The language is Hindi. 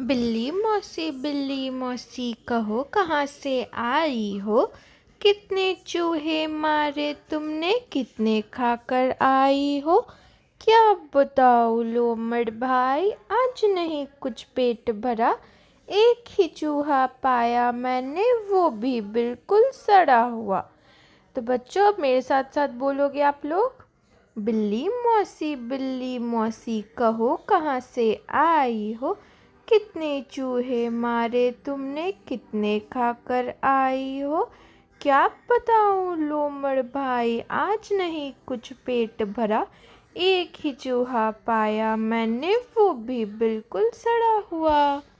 बिल्ली मौसी बिल्ली मौसी कहो कहाँ से आई हो कितने चूहे मारे तुमने कितने खाकर आई हो क्या बताओ मड भाई आज नहीं कुछ पेट भरा एक ही चूहा पाया मैंने वो भी बिल्कुल सड़ा हुआ तो बच्चों मेरे साथ साथ बोलोगे आप लोग बिल्ली मौसी बिल्ली मौसी कहो कहाँ से आई हो कितने चूहे मारे तुमने कितने खाकर आई हो क्या बताऊँ लोमड़ भाई आज नहीं कुछ पेट भरा एक ही चूहा पाया मैंने वो भी बिल्कुल सड़ा हुआ